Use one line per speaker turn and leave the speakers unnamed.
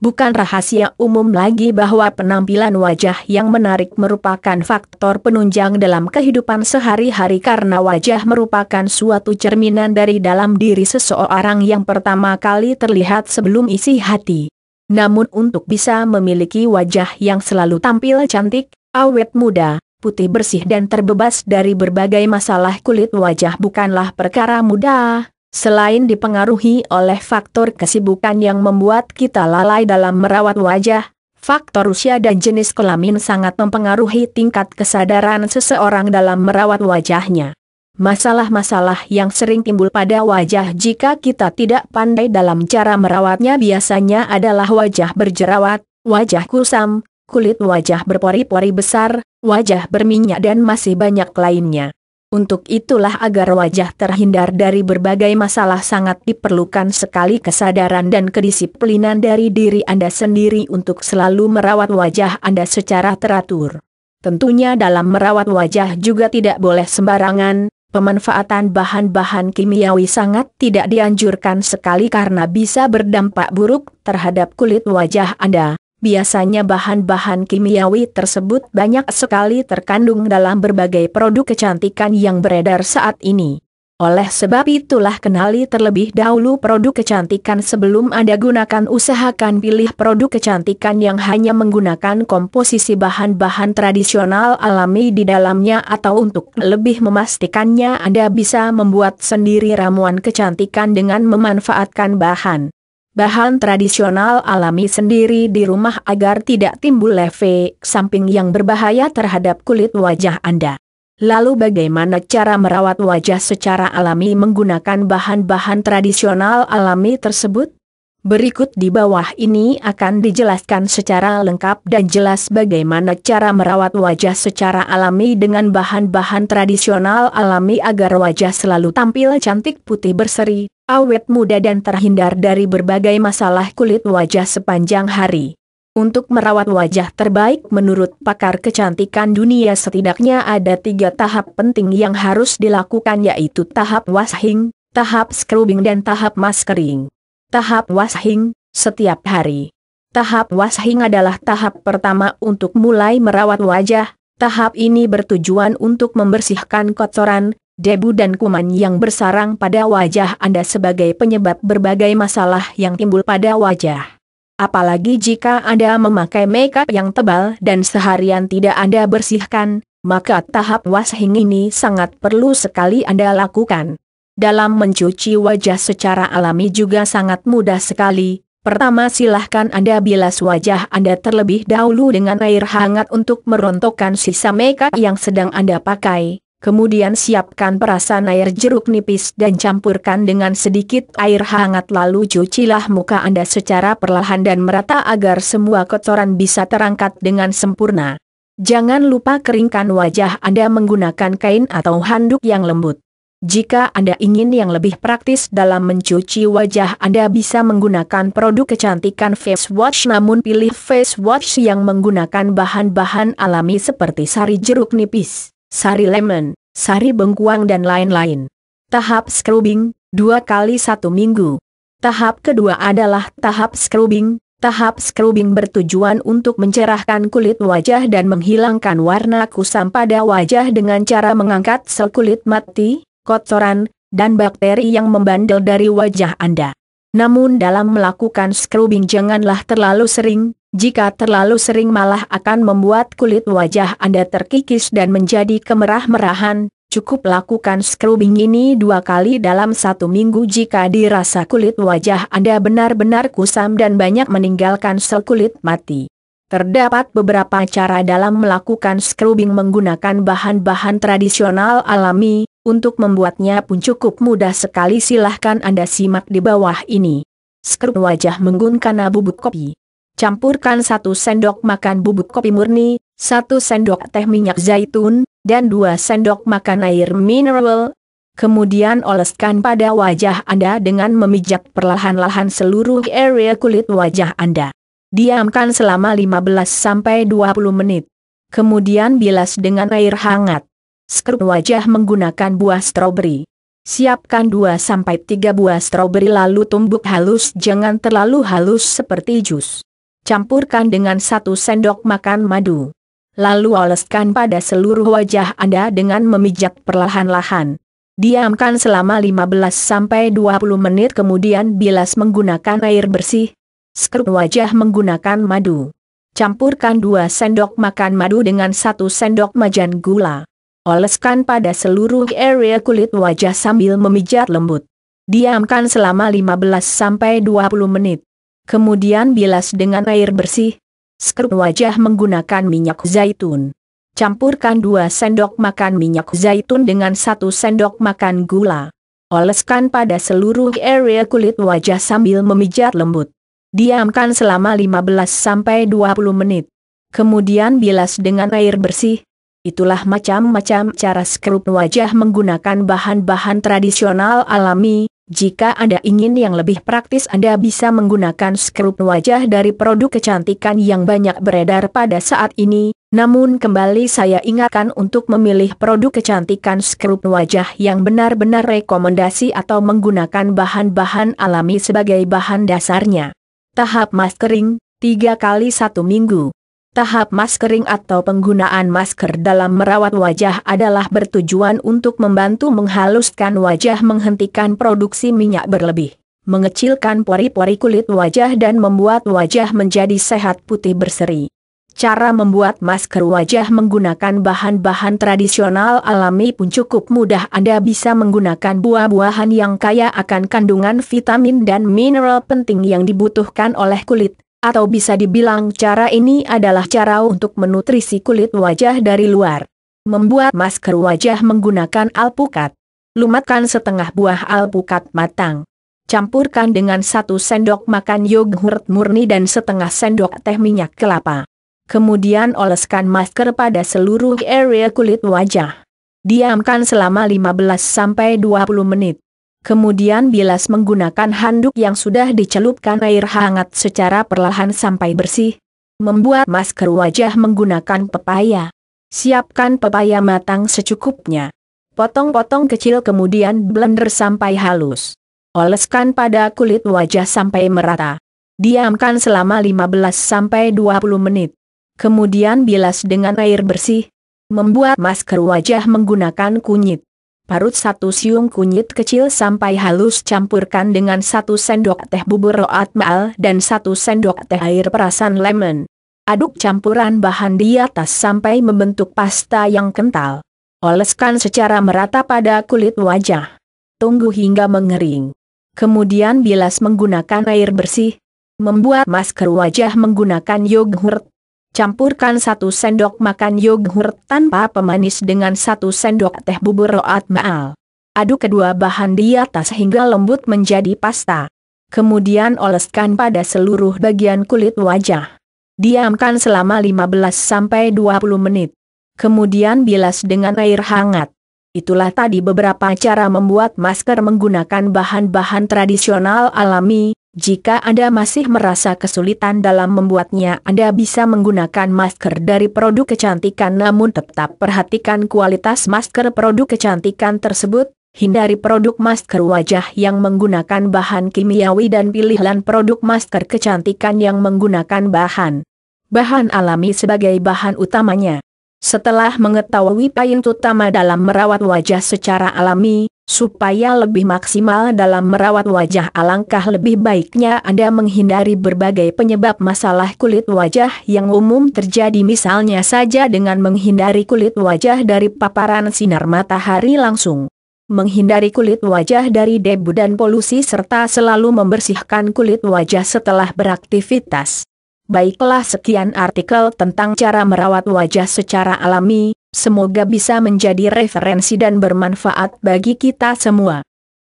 Bukan rahasia umum lagi bahwa penampilan wajah yang menarik merupakan faktor penunjang dalam kehidupan sehari-hari karena wajah merupakan suatu cerminan dari dalam diri seseorang yang pertama kali terlihat sebelum isi hati. Namun untuk bisa memiliki wajah yang selalu tampil cantik, awet muda, putih bersih dan terbebas dari berbagai masalah kulit wajah bukanlah perkara mudah, Selain dipengaruhi oleh faktor kesibukan yang membuat kita lalai dalam merawat wajah, faktor usia dan jenis kelamin sangat mempengaruhi tingkat kesadaran seseorang dalam merawat wajahnya. Masalah-masalah yang sering timbul pada wajah jika kita tidak pandai dalam cara merawatnya biasanya adalah wajah berjerawat, wajah kusam, kulit wajah berpori-pori besar, wajah berminyak dan masih banyak lainnya. Untuk itulah agar wajah terhindar dari berbagai masalah sangat diperlukan sekali kesadaran dan kedisiplinan dari diri Anda sendiri untuk selalu merawat wajah Anda secara teratur. Tentunya dalam merawat wajah juga tidak boleh sembarangan, pemanfaatan bahan-bahan kimiawi sangat tidak dianjurkan sekali karena bisa berdampak buruk terhadap kulit wajah Anda. Biasanya bahan-bahan kimiawi tersebut banyak sekali terkandung dalam berbagai produk kecantikan yang beredar saat ini. Oleh sebab itulah kenali terlebih dahulu produk kecantikan sebelum Anda gunakan usahakan pilih produk kecantikan yang hanya menggunakan komposisi bahan-bahan tradisional alami di dalamnya atau untuk lebih memastikannya Anda bisa membuat sendiri ramuan kecantikan dengan memanfaatkan bahan bahan tradisional alami sendiri di rumah agar tidak timbul efek samping yang berbahaya terhadap kulit wajah Anda. Lalu bagaimana cara merawat wajah secara alami menggunakan bahan-bahan tradisional alami tersebut? Berikut di bawah ini akan dijelaskan secara lengkap dan jelas bagaimana cara merawat wajah secara alami dengan bahan-bahan tradisional alami agar wajah selalu tampil cantik putih berseri, awet muda dan terhindar dari berbagai masalah kulit wajah sepanjang hari. Untuk merawat wajah terbaik menurut pakar kecantikan dunia setidaknya ada tiga tahap penting yang harus dilakukan yaitu tahap washing, tahap scrubbing dan tahap maskering. Tahap washing, setiap hari. Tahap washing adalah tahap pertama untuk mulai merawat wajah. Tahap ini bertujuan untuk membersihkan kotoran, debu dan kuman yang bersarang pada wajah Anda sebagai penyebab berbagai masalah yang timbul pada wajah. Apalagi jika Anda memakai makeup yang tebal dan seharian tidak Anda bersihkan, maka tahap washing ini sangat perlu sekali Anda lakukan dalam mencuci wajah secara alami juga sangat mudah sekali. Pertama silahkan Anda bilas wajah Anda terlebih dahulu dengan air hangat untuk merontokkan sisa makeup yang sedang Anda pakai. Kemudian siapkan perasan air jeruk nipis dan campurkan dengan sedikit air hangat lalu cucilah muka Anda secara perlahan dan merata agar semua kotoran bisa terangkat dengan sempurna. Jangan lupa keringkan wajah Anda menggunakan kain atau handuk yang lembut. Jika Anda ingin yang lebih praktis dalam mencuci wajah Anda bisa menggunakan produk kecantikan face wash namun pilih face wash yang menggunakan bahan-bahan alami seperti sari jeruk nipis, sari lemon, sari bengkuang dan lain-lain. Tahap scrubbing, 2 kali 1 minggu. Tahap kedua adalah tahap scrubbing, Tahap scrubbing bertujuan untuk mencerahkan kulit wajah dan menghilangkan warna kusam pada wajah dengan cara mengangkat sel kulit mati, kotoran, dan bakteri yang membandel dari wajah Anda. Namun dalam melakukan scrubbing janganlah terlalu sering, jika terlalu sering malah akan membuat kulit wajah Anda terkikis dan menjadi kemerah-merahan, cukup lakukan scrubbing ini dua kali dalam satu minggu jika dirasa kulit wajah Anda benar-benar kusam dan banyak meninggalkan sel kulit mati. Terdapat beberapa cara dalam melakukan scrubbing menggunakan bahan-bahan tradisional alami, untuk membuatnya pun cukup mudah sekali silahkan Anda simak di bawah ini. Skrup wajah menggunakan bubuk kopi. Campurkan satu sendok makan bubuk kopi murni, satu sendok teh minyak zaitun, dan dua sendok makan air mineral. Kemudian oleskan pada wajah Anda dengan memijat perlahan-lahan seluruh area kulit wajah Anda. Diamkan selama 15-20 menit. Kemudian bilas dengan air hangat. Skrup wajah menggunakan buah stroberi. Siapkan 2-3 buah stroberi lalu tumbuk halus jangan terlalu halus seperti jus. Campurkan dengan 1 sendok makan madu. Lalu oleskan pada seluruh wajah Anda dengan memijat perlahan-lahan. Diamkan selama 15-20 menit kemudian bilas menggunakan air bersih. Skrup wajah menggunakan madu. Campurkan 2 sendok makan madu dengan 1 sendok majan gula oleskan pada seluruh area kulit wajah sambil memijat lembut. Diamkan selama 15-20 menit. Kemudian bilas dengan air bersih. Skrup wajah menggunakan minyak zaitun. Campurkan 2 sendok makan minyak zaitun dengan 1 sendok makan gula. Oleskan pada seluruh area kulit wajah sambil memijat lembut. Diamkan selama 15-20 menit. Kemudian bilas dengan air bersih. Itulah macam-macam cara skrup wajah menggunakan bahan-bahan tradisional alami. Jika Anda ingin yang lebih praktis Anda bisa menggunakan skrup wajah dari produk kecantikan yang banyak beredar pada saat ini, namun kembali saya ingatkan untuk memilih produk kecantikan skrup wajah yang benar-benar rekomendasi atau menggunakan bahan-bahan alami sebagai bahan dasarnya. Tahap maskering, 3 kali 1 minggu Tahap maskering atau penggunaan masker dalam merawat wajah adalah bertujuan untuk membantu menghaluskan wajah menghentikan produksi minyak berlebih, mengecilkan pori-pori kulit wajah dan membuat wajah menjadi sehat putih berseri. Cara membuat masker wajah menggunakan bahan-bahan tradisional alami pun cukup mudah Anda bisa menggunakan buah-buahan yang kaya akan kandungan vitamin dan mineral penting yang dibutuhkan oleh kulit atau bisa dibilang cara ini adalah cara untuk menutrisi kulit wajah dari luar. Membuat masker wajah menggunakan alpukat. Lumatkan setengah buah alpukat matang. Campurkan dengan satu sendok makan yogurt murni dan setengah sendok teh minyak kelapa. Kemudian oleskan masker pada seluruh area kulit wajah. Diamkan selama 15-20 menit. Kemudian bilas menggunakan handuk yang sudah dicelupkan air hangat secara perlahan sampai bersih. Membuat masker wajah menggunakan pepaya. Siapkan pepaya matang secukupnya. Potong-potong kecil kemudian blender sampai halus. Oleskan pada kulit wajah sampai merata. Diamkan selama 15-20 menit. Kemudian bilas dengan air bersih. Membuat masker wajah menggunakan kunyit parut satu siung kunyit kecil sampai halus campurkan dengan satu sendok teh bubur roat maal dan satu sendok teh air perasan lemon. Aduk campuran bahan di atas sampai membentuk pasta yang kental. Oleskan secara merata pada kulit wajah. Tunggu hingga mengering. Kemudian bilas menggunakan air bersih. Membuat masker wajah menggunakan yogurt. Campurkan satu sendok makan yogurt tanpa pemanis dengan satu sendok teh bubur roat maal. Aduk kedua bahan di atas hingga lembut menjadi pasta. Kemudian oleskan pada seluruh bagian kulit wajah. Diamkan selama 15-20 menit. Kemudian bilas dengan air hangat. Itulah tadi beberapa cara membuat masker menggunakan bahan-bahan tradisional alami, jika Anda masih merasa kesulitan dalam membuatnya, Anda bisa menggunakan masker dari produk kecantikan namun tetap perhatikan kualitas masker produk kecantikan tersebut. Hindari produk masker wajah yang menggunakan bahan kimiawi dan pilihlah produk masker kecantikan yang menggunakan bahan bahan alami sebagai bahan utamanya. Setelah mengetahui payung utama dalam merawat wajah secara alami, Supaya lebih maksimal dalam merawat wajah alangkah lebih baiknya Anda menghindari berbagai penyebab masalah kulit wajah yang umum terjadi misalnya saja dengan menghindari kulit wajah dari paparan sinar matahari langsung. Menghindari kulit wajah dari debu dan polusi serta selalu membersihkan kulit wajah setelah beraktivitas. Baiklah sekian artikel tentang cara merawat wajah secara alami, semoga bisa menjadi referensi dan bermanfaat bagi kita semua.